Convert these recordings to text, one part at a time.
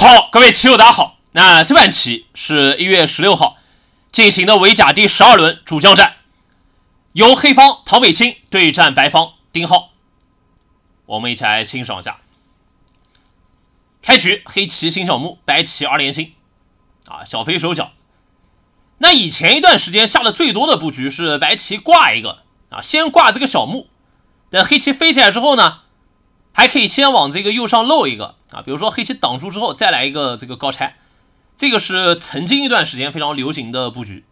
好，各位棋友，大家好。那这盘棋是一月十六号进行的围甲第十二轮主将战，由黑方唐北清对战白方丁浩。我们一起来欣赏一下。开局黑棋新小目，白棋二连星。啊，小飞守角。那以前一段时间下的最多的布局是白棋挂一个啊，先挂这个小目。等黑棋飞起来之后呢，还可以先往这个右上漏一个。啊，比如说黑棋挡住之后再来一个这个高拆，这个是曾经一段时间非常流行的布局。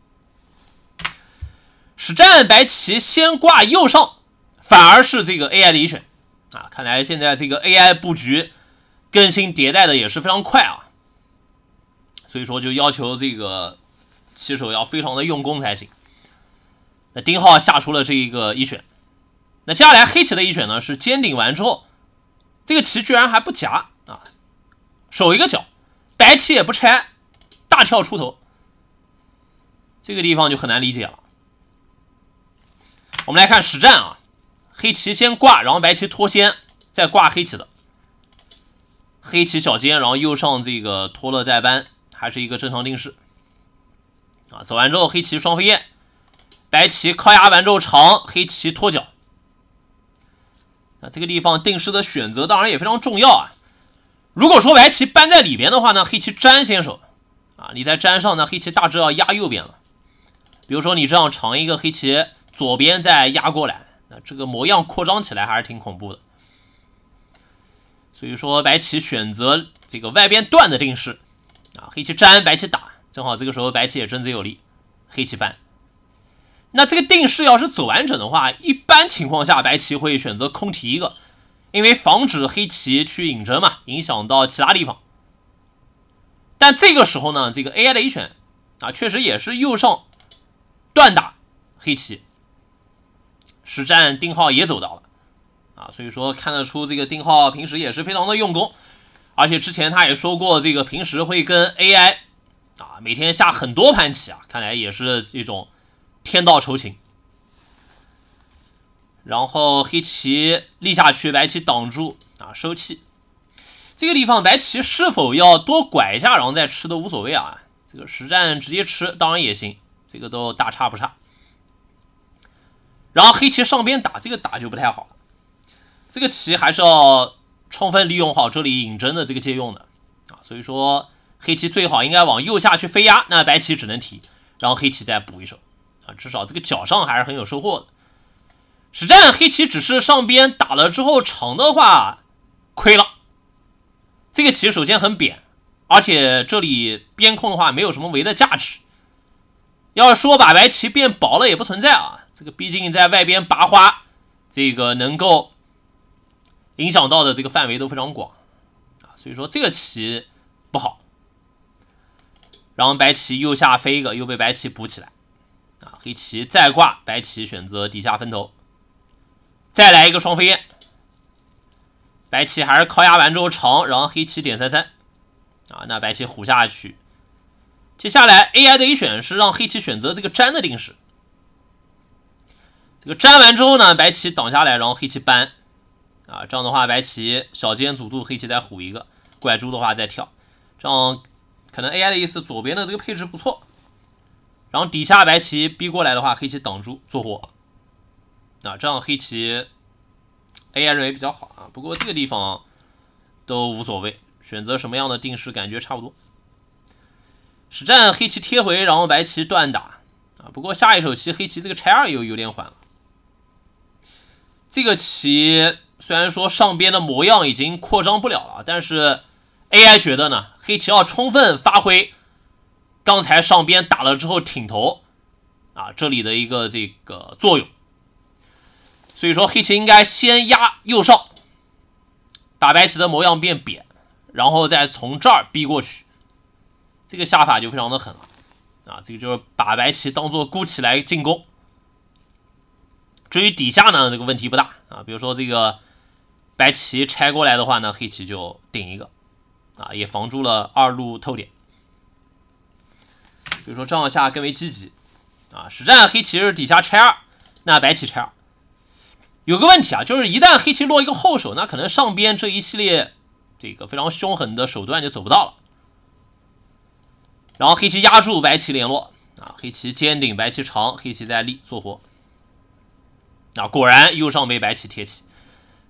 实战白棋先挂右上，反而是这个 AI 的一选啊，看来现在这个 AI 布局更新迭代的也是非常快啊，所以说就要求这个棋手要非常的用功才行。那丁浩下出了这一个一选，那接下来黑棋的一选呢是尖顶完之后，这个棋居然还不夹。手一个脚，白棋也不拆，大跳出头，这个地方就很难理解了。我们来看实战啊，黑棋先挂，然后白棋脱先，再挂黑棋的黑棋小尖，然后右上这个托了再班，还是一个正常定式啊。走完之后黑棋双飞燕，白棋靠压完之后长，黑棋脱脚。那这个地方定式的选择当然也非常重要啊。如果说白棋搬在里边的话呢，黑棋粘先手，啊，你再粘上，呢，黑棋大致要压右边了。比如说你这样长一个黑棋，左边再压过来，那这个模样扩张起来还是挺恐怖的。所以说白棋选择这个外边断的定式，啊，黑棋粘，白棋打，正好这个时候白棋也真子有力，黑棋搬。那这个定式要是走完整的话，一般情况下白棋会选择空提一个。因为防止黑棋去引针嘛，影响到其他地方。但这个时候呢，这个 AI 的一选啊，确实也是右上断打黑棋。实战丁浩也走到了啊，所以说看得出这个丁浩平时也是非常的用功，而且之前他也说过，这个平时会跟 AI 啊每天下很多盘棋啊，看来也是一种天道酬勤。然后黑棋立下去，白棋挡住啊，收气。这个地方白棋是否要多拐一下，然后再吃都无所谓啊。这个实战直接吃当然也行，这个都大差不差。然后黑棋上边打这个打就不太好这个棋还是要充分利用好这里引针的这个借用的啊。所以说黑棋最好应该往右下去飞压，那白棋只能提，然后黑棋再补一手啊，至少这个角上还是很有收获的。实战黑棋只是上边打了之后长的话亏了，这个棋首先很扁，而且这里边控的话没有什么围的价值。要说把白棋变薄了也不存在啊，这个毕竟在外边拔花，这个能够影响到的这个范围都非常广啊，所以说这个棋不好。然后白棋右下飞一个又被白棋补起来啊，黑棋再挂，白棋选择底下分头。再来一个双飞燕，白棋还是靠压完之后长，然后黑棋点三三，啊，那白棋虎下去。接下来 AI 的一选是让黑棋选择这个粘的定式，这个粘完之后呢，白棋挡下来，然后黑棋扳，啊，这样的话白棋小尖阻住，黑棋再虎一个，拐住的话再跳，这样可能 AI 的意思左边的这个配置不错，然后底下白棋逼过来的话，黑棋挡住做活。啊，这样黑棋 AI 认为比较好啊。不过这个地方都无所谓，选择什么样的定式感觉差不多。实战黑棋贴回，然后白棋断打啊。不过下一手棋黑棋这个拆二又有点缓了。这个棋虽然说上边的模样已经扩张不了了，但是 AI 觉得呢，黑棋要充分发挥刚才上边打了之后挺头啊这里的一个这个作用。所以说，黑棋应该先压右上，把白棋的模样变扁，然后再从这儿逼过去，这个下法就非常的狠了。啊，这个就是把白棋当做孤棋来进攻。至于底下呢，这个问题不大啊。比如说这个白棋拆过来的话呢，黑棋就顶一个，啊，也防住了二路透点。比如说这样下更为积极。啊，实战黑棋是底下拆二，那白棋拆二。有个问题啊，就是一旦黑棋落一个后手，那可能上边这一系列这个非常凶狠的手段就走不到了。然后黑棋压住白棋联络啊，黑棋尖顶，白棋长，黑棋在立做活啊。果然右上被白棋贴起，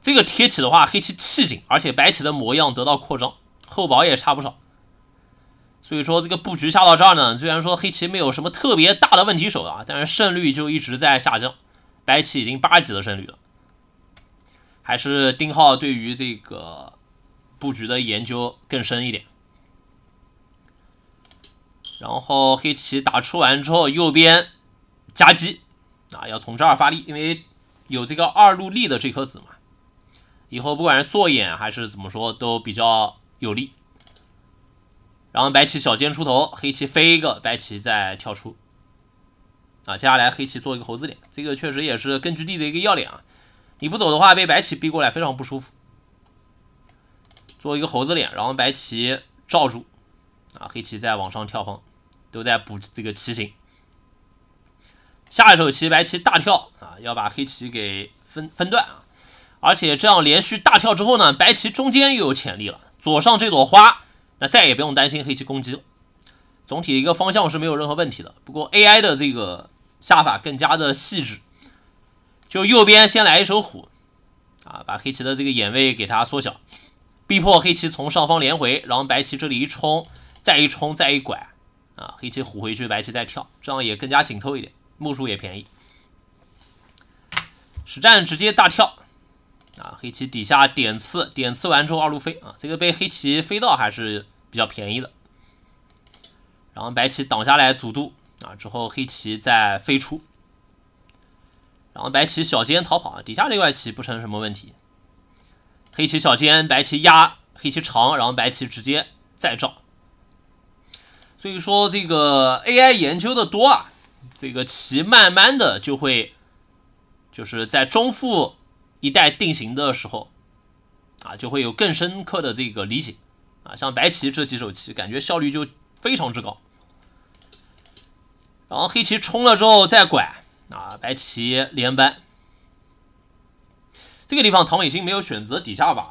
这个贴起的话，黑棋气紧，而且白棋的模样得到扩张，厚薄也差不少。所以说这个布局下到这儿呢，虽然说黑棋没有什么特别大的问题手啊，但是胜率就一直在下降，白棋已经八级的胜率了。还是丁浩对于这个布局的研究更深一点。然后黑棋打出完之后，右边夹击啊，要从这儿发力，因为有这个二路立的这颗子嘛，以后不管是做眼还是怎么说，都比较有力。然后白棋小尖出头，黑棋飞一个，白棋再跳出。啊，接下来黑棋做一个猴子脸，这个确实也是根据地的一个要点啊。你不走的话，被白棋逼过来非常不舒服。做一个猴子脸，然后白棋罩住，啊，黑棋再往上跳方，都在补这个棋形。下一手棋，白棋大跳啊，要把黑棋给分分断啊。而且这样连续大跳之后呢，白棋中间又有潜力了。左上这朵花，那再也不用担心黑棋攻击了。总体一个方向是没有任何问题的。不过 AI 的这个下法更加的细致。就右边先来一手虎啊，把黑棋的这个眼位给它缩小，逼迫黑棋从上方连回，然后白棋这里一冲，再一冲，再一拐啊，黑棋虎回去，白棋再跳，这样也更加紧凑一点，目数也便宜。实战直接大跳啊，黑棋底下点刺，点刺完之后二路飞啊，这个被黑棋飞到还是比较便宜的。然后白棋挡下来阻渡啊，之后黑棋再飞出。然后白棋小尖逃跑，底下这块棋不成什么问题。黑棋小尖，白棋压，黑棋长，然后白棋直接再照。所以说这个 AI 研究的多啊，这个棋慢慢的就会就是在中腹一带定型的时候啊，就会有更深刻的这个理解啊。像白棋这几手棋，感觉效率就非常之高。然后黑棋冲了之后再拐。啊，白棋连扳，这个地方唐伟星没有选择底下挖，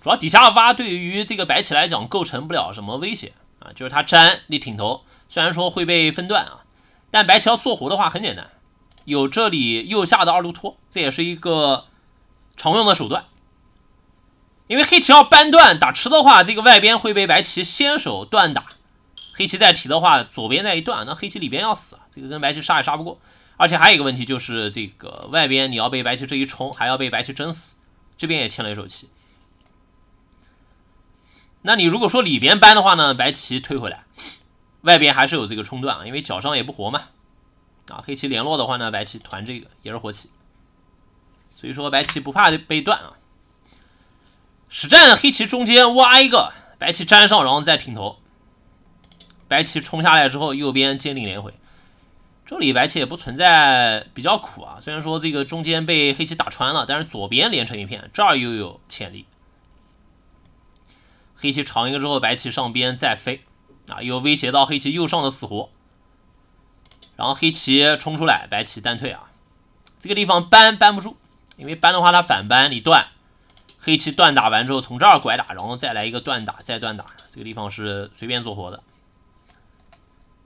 主要底下挖对于这个白棋来讲构成不了什么威胁啊。就是他粘你挺头，虽然说会被分段啊，但白棋要做活的话很简单，有这里右下的二路拖，这也是一个常用的手段。因为黑棋要扳断打吃的话，这个外边会被白棋先手断打，黑棋再提的话，左边那一段那黑棋里边要死，这个跟白棋杀也杀不过。而且还有一个问题就是，这个外边你要被白棋这一冲，还要被白棋争死，这边也欠了一手棋。那你如果说里边搬的话呢，白棋推回来，外边还是有这个冲断啊，因为脚上也不活嘛。啊，黑棋联络的话呢，白棋团这个也是活棋，所以说白棋不怕被断啊。实战黑棋中间挖一个，白棋粘上，然后再挺头，白棋冲下来之后，右边坚定连回。这里白棋也不存在比较苦啊，虽然说这个中间被黑棋打穿了，但是左边连成一片，这儿又有潜力。黑棋长一个之后，白棋上边再飞啊，又威胁到黑棋右上的死活。然后黑棋冲出来，白棋单退啊，这个地方扳扳不住，因为扳的话它反扳你断，黑棋断打完之后从这儿拐打，然后再来一个断打再断打，这个地方是随便做活的。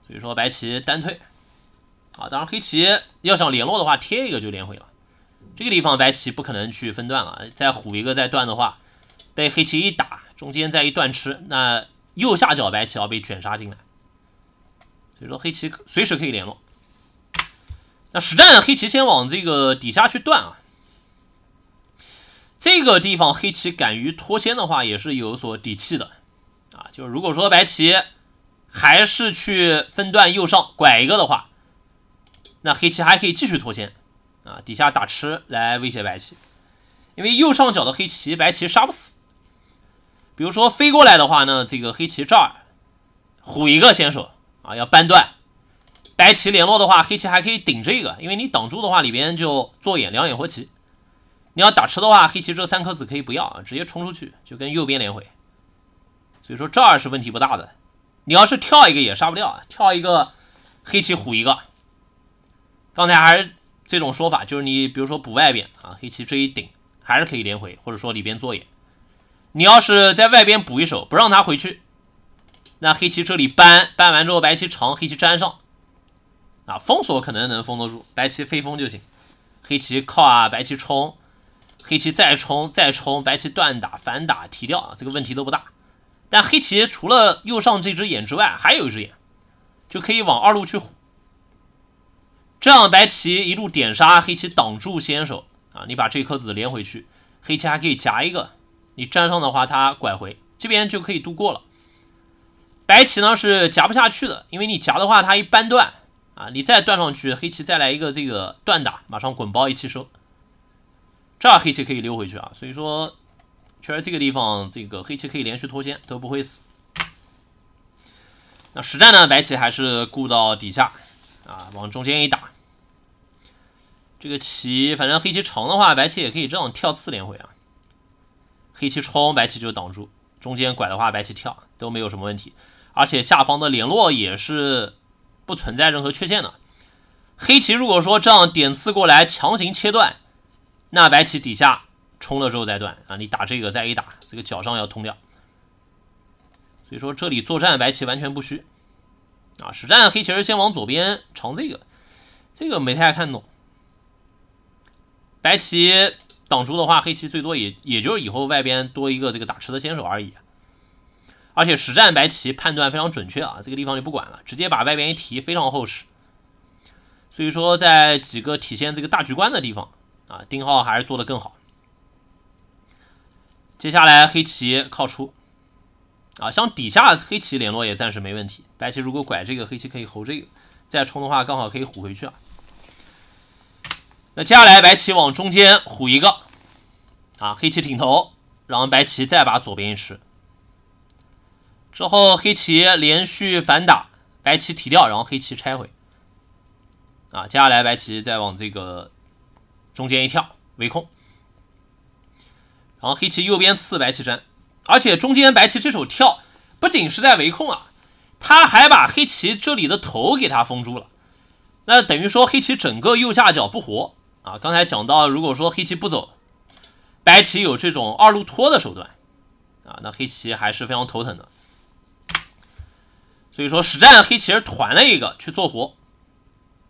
所以说白棋单退。啊，当然黑棋要想联络的话，贴一个就连毁了。这个地方白棋不可能去分段了，再虎一个再断的话，被黑棋一打，中间再一断吃，那右下角白棋要被卷杀进来。所以说黑棋随时可以联络。那实战黑棋先往这个底下去断啊，这个地方黑棋敢于脱先的话，也是有所底气的啊。就是如果说白棋还是去分段右上拐一个的话。那黑棋还可以继续脱先啊，底下打吃来威胁白棋，因为右上角的黑棋白棋杀不死。比如说飞过来的话呢，这个黑棋这儿虎一个先手啊，要扳断。白棋联络的话，黑棋还可以顶这个，因为你挡住的话，里边就做眼两眼活棋。你要打吃的话，黑棋这三颗子可以不要，直接冲出去就跟右边连回。所以说这儿是问题不大的。你要是跳一个也杀不掉，跳一个黑棋虎一个。刚才还是这种说法，就是你比如说补外边啊，黑棋这一顶还是可以连回，或者说里边做眼。你要是在外边补一手，不让他回去，那黑棋这里搬搬完之后，白棋长，黑棋粘上，啊，封锁可能能封得住，白棋飞封就行。黑棋靠啊，白棋冲，黑棋再冲再冲，白棋断打反打提掉啊，这个问题都不大。但黑棋除了右上这只眼之外，还有一只眼，就可以往二路去虎。这样白棋一路点杀，黑棋挡住先手啊！你把这颗子连回去，黑棋还可以夹一个。你粘上的话，它拐回这边就可以度过了。白棋呢是夹不下去的，因为你夹的话，它一扳断啊，你再断上去，黑棋再来一个这个断打，马上滚包一起收。这样黑棋可以溜回去啊！所以说，确实这个地方，这个黑棋可以连续脱先都不会死。那实战呢，白棋还是固到底下啊，往中间一打。这个棋，反正黑棋长的话，白棋也可以这样跳次连回啊。黑棋冲，白棋就挡住；中间拐的话，白棋跳，都没有什么问题。而且下方的联络也是不存在任何缺陷的。黑棋如果说这样点刺过来强行切断，那白棋底下冲了之后再断啊。你打这个再一打，这个角上要通掉。所以说这里作战白棋完全不虚啊。实战黑棋先往左边长这个，这个没太看懂。白棋挡住的话，黑棋最多也也就是以后外边多一个这个打吃的先手而已。而且实战白棋判断非常准确啊，这个地方就不管了，直接把外边一提，非常厚实。所以说在几个体现这个大局观的地方啊，丁浩还是做得更好。接下来黑棋靠出啊，像底下黑棋联络也暂时没问题。白棋如果拐这个，黑棋可以侯这个，再冲的话刚好可以虎回去啊。那接下来白棋往中间虎一个，啊，黑棋顶头，然后白棋再把左边一吃，之后黑棋连续反打，白棋提掉，然后黑棋拆回，啊，接下来白棋再往这个中间一跳围控，然后黑棋右边刺白棋粘，而且中间白棋这手跳不仅是在围控啊，他还把黑棋这里的头给他封住了，那等于说黑棋整个右下角不活。啊，刚才讲到，如果说黑棋不走，白棋有这种二路拖的手段啊，那黑棋还是非常头疼的。所以说实战黑棋是团了一个去做活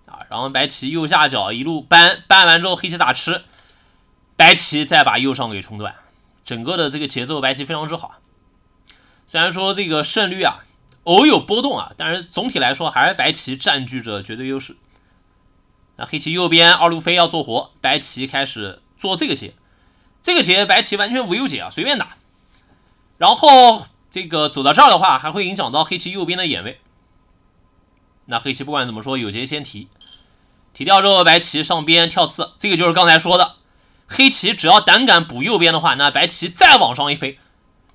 啊，然后白棋右下角一路搬，搬完之后黑棋打吃，白棋再把右上给冲断，整个的这个节奏白棋非常之好。虽然说这个胜率啊偶有波动啊，但是总体来说还是白棋占据着绝对优势。那黑棋右边二路飞要做活，白棋开始做这个劫，这个劫白棋完全无忧解啊，随便打。然后这个走到这儿的话，还会影响到黑棋右边的眼位。那黑棋不管怎么说，有劫先提，提掉之后白棋上边跳刺，这个就是刚才说的，黑棋只要胆敢补右边的话，那白棋再往上一飞，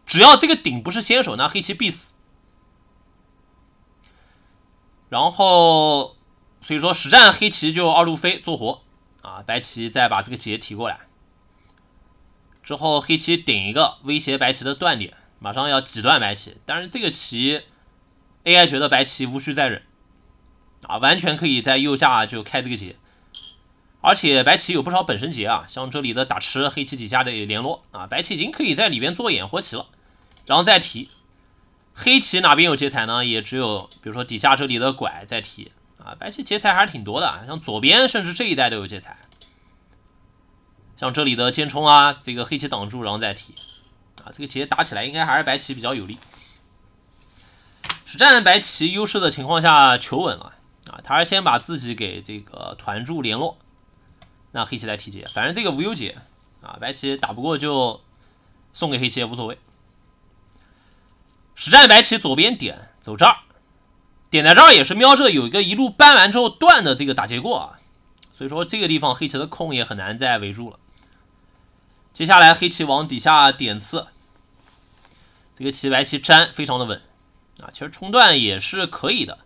只要这个顶不是先手，那黑棋必死。然后。所以说实战黑棋就二路飞做活啊，白棋再把这个劫提过来之后，黑棋顶一个威胁白棋的断点，马上要挤断白棋。但是这个棋 AI 觉得白棋无需再忍啊，完全可以在右下就开这个劫，而且白棋有不少本身劫啊，像这里的打吃黑棋底下的联络啊，白棋已经可以在里边做眼活棋了，然后再提。黑棋哪边有劫材呢？也只有比如说底下这里的拐再提。啊，白棋劫财还是挺多的啊，像左边甚至这一带都有劫财，像这里的尖冲啊，这个黑棋挡住然后再提，啊，这个劫打起来应该还是白棋比较有利。实战白棋优势的情况下求稳了，啊，他是先把自己给这个团住联络，让黑棋来提劫，反正这个无忧劫啊，白棋打不过就送给黑棋也无所谓。实战白棋左边点走这儿。点在这儿也是瞄着有一个一路扳完之后断的这个打结过啊，所以说这个地方黑棋的空也很难再围住了。接下来黑棋往底下点刺，这个棋白棋粘非常的稳啊。其实冲断也是可以的，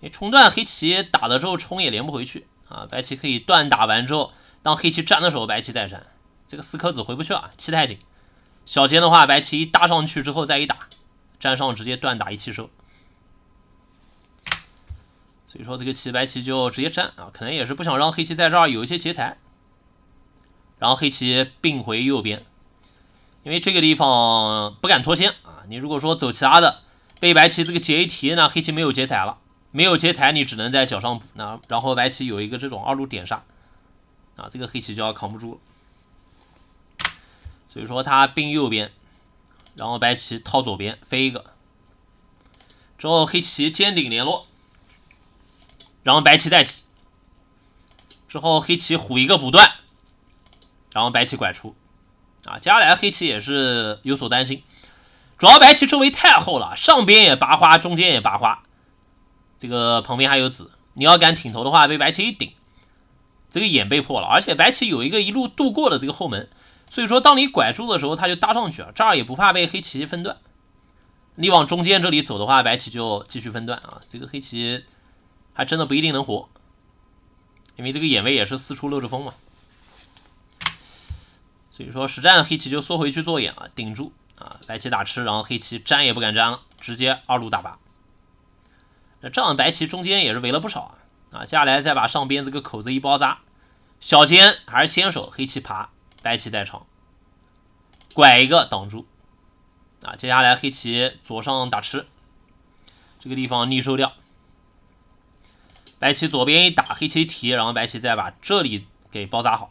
因为冲断黑棋打了之后冲也连不回去啊。白棋可以断打完之后，当黑棋粘的时候白棋再粘，这个四颗子回不去啊，气太紧。小尖的话，白棋一搭上去之后再一打，粘上直接断打一气收。所以说这个棋白棋就直接粘啊，可能也是不想让黑棋在这儿有一些劫财。然后黑棋并回右边，因为这个地方不敢脱先啊。你如果说走其他的，被白棋这个劫一提，那黑棋没有劫财了，没有劫财，你只能在角上补。那然后白棋有一个这种二路点杀，啊，这个黑棋就要扛不住。了。所以说他并右边，然后白棋套左边飞一个，之后黑棋尖顶联络。然后白棋再起，之后黑棋虎一个补断，然后白棋拐出，啊，接下来黑棋也是有所担心，主要白棋周围太厚了，上边也拔花，中间也拔花，这个旁边还有子，你要敢挺头的话，被白棋一顶，这个眼被破了，而且白棋有一个一路度过的这个后门，所以说当你拐住的时候，它就搭上去了，这儿也不怕被黑棋分段，你往中间这里走的话，白棋就继续分段啊，这个黑棋。还真的不一定能活，因为这个眼位也是四处漏着风嘛。所以说实战黑棋就缩回去做眼，啊，顶住啊！白棋打吃，然后黑棋粘也不敢粘了，直接二路打拔。那这样白棋中间也是围了不少啊啊！接下来再把上边这个口子一包扎，小尖还是先手，黑棋爬，白棋再长，拐一个挡住啊！接下来黑棋左上打吃，这个地方逆收掉。白棋左边一打，黑棋提，然后白棋再把这里给包扎好。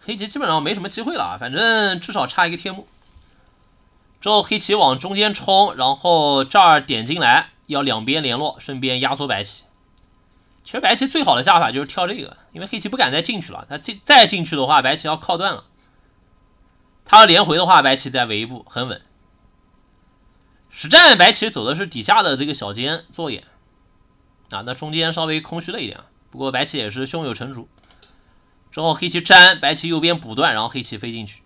黑棋基本上没什么机会了，反正至少差一个天木。之后黑棋往中间冲，然后这儿点进来，要两边联络，顺便压缩白棋。其实白棋最好的下法就是跳这个，因为黑棋不敢再进去了，他进再进去的话，白棋要靠断了。他要连回的话，白棋再围一步很稳。实战白棋走的是底下的这个小尖做眼。啊，那中间稍微空虚了一点啊。不过白棋也是胸有成竹。之后黑棋粘，白棋右边补断，然后黑棋飞进去。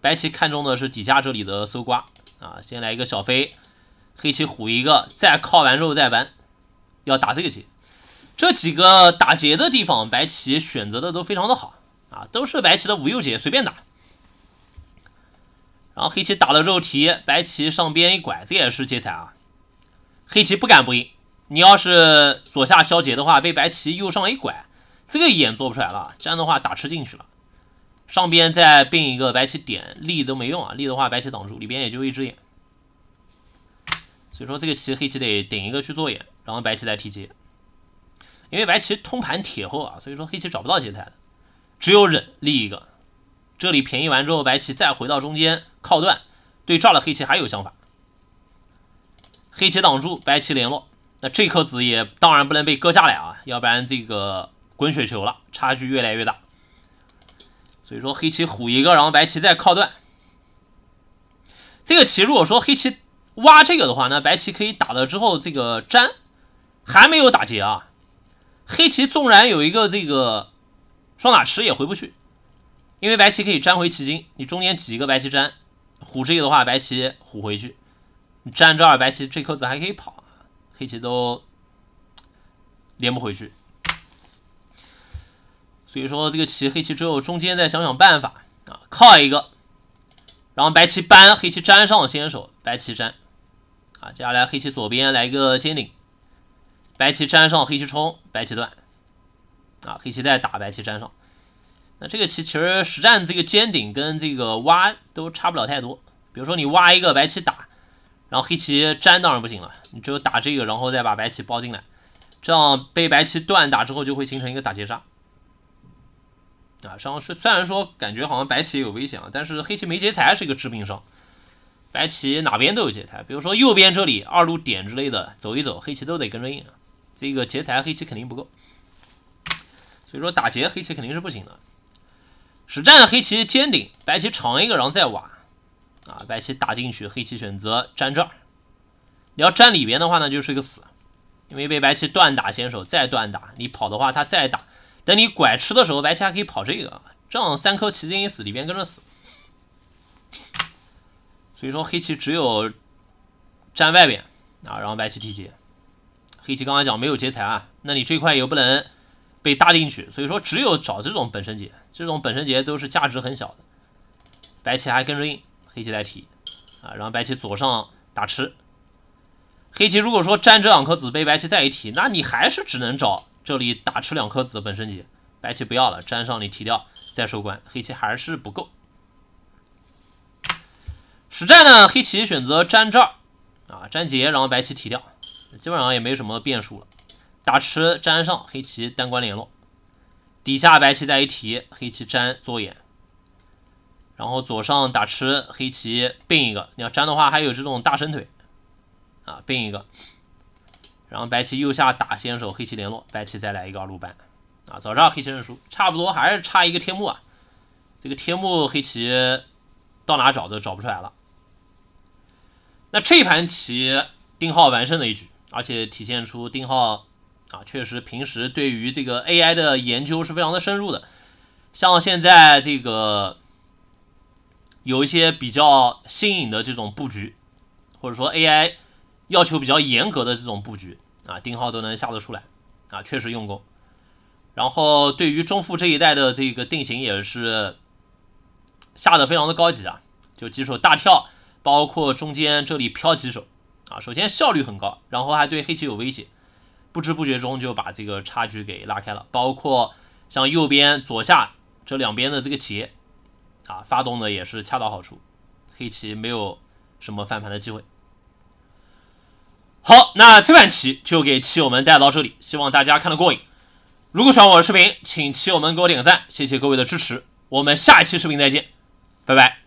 白棋看中的是底下这里的搜刮啊，先来一个小飞，黑棋虎一个，再靠完之后再搬，要打这个劫。这几个打劫的地方，白棋选择的都非常的好啊，都是白棋的无忧劫，随便打。然后黑棋打了肉提，白棋上边一拐，这也是劫财啊。黑棋不敢不应，你要是左下消劫的话，被白棋右上一拐，这个眼做不出来了。这样的话打吃进去了，上边再并一个白棋点立都没用啊！立的话白棋挡住，里边也就一只眼。所以说这个棋黑棋得顶一个去做眼，然后白棋再提劫。因为白棋通盘铁后啊，所以说黑棋找不到劫材只有忍立一个。这里便宜完之后，白棋再回到中间靠断，对炸了黑棋还有想法。黑棋挡住，白棋联络。那这颗子也当然不能被割下来啊，要不然这个滚雪球了，差距越来越大。所以说黑棋虎一个，然后白棋再靠断。这个棋如果说黑棋挖这个的话，那白棋可以打了之后这个粘，还没有打劫啊。黑棋纵然有一个这个双打吃也回不去，因为白棋可以粘回棋筋。你中间几个白棋粘虎这个的话，白棋虎回去，粘这儿白棋这颗子还可以跑。黑棋都连不回去，所以说这个棋黑棋只有中间再想想办法啊，靠一个，然后白棋搬，黑棋粘上先手，白棋粘啊，接下来黑棋左边来一个尖顶，白棋粘上，黑棋冲，白棋断啊，黑棋再打，白棋粘上。那这个棋其实实战这个尖顶跟这个挖都差不了太多，比如说你挖一个，白棋打。然后黑棋粘当然不行了，你只有打这个，然后再把白棋包进来，这样被白棋断打之后就会形成一个打劫杀。啊，上，后虽然说感觉好像白棋有危险啊，但是黑棋没劫财是一个致命伤。白棋哪边都有劫财，比如说右边这里二路点之类的走一走，黑棋都得跟着应啊。这个劫财黑棋肯定不够，所以说打劫黑棋肯定是不行的。实战黑棋尖顶，白棋长一个然后再挖。啊，白棋打进去，黑棋选择粘这儿。你要粘里边的话呢，就是一个死，因为被白棋断打先手，再断打，你跑的话，他再打。等你拐吃的时候，白棋还可以跑这个，这样三颗棋进一死，里边跟着死。所以说黑棋只有站外边啊，然后白棋提劫。黑棋刚刚讲没有劫财啊，那你这块又不能被搭进去，所以说只有找这种本身劫，这种本身劫都是价值很小的。白棋还跟着应。黑棋再提，啊，然后白棋左上打吃。黑棋如果说粘这两颗子被白棋再一提，那你还是只能找这里打吃两颗子本身结，白棋不要了，粘上你提掉再收官，黑棋还是不够。实战呢，黑棋选择粘这儿，啊，粘结，然后白棋提掉，基本上也没什么变数了。打吃粘上，黑棋单关联络，底下白棋再一提，黑棋粘左眼。然后左上打吃，黑棋并一个。你要粘的话，还有这种大伸腿啊，并一个。然后白棋右下打先手，黑棋联络，白棋再来一个二路扳啊。早知道黑棋认输，差不多还是差一个天幕啊。这个天幕黑棋到哪找都找不出来了。那这盘棋丁浩完胜的一局，而且体现出丁浩啊，确实平时对于这个 AI 的研究是非常的深入的。像现在这个。有一些比较新颖的这种布局，或者说 AI 要求比较严格的这种布局啊，丁浩都能下得出来啊，确实用功。然后对于中腹这一代的这个定型也是下的非常的高级啊，就几手大跳，包括中间这里飘几手啊，首先效率很高，然后还对黑棋有威胁，不知不觉中就把这个差距给拉开了，包括像右边左下这两边的这个结。啊，发动的也是恰到好处，黑棋没有什么翻盘的机会。好，那这盘棋就给棋友们带到这里，希望大家看得过瘾。如果喜欢我的视频，请棋友们给我点个赞，谢谢各位的支持。我们下一期视频再见，拜拜。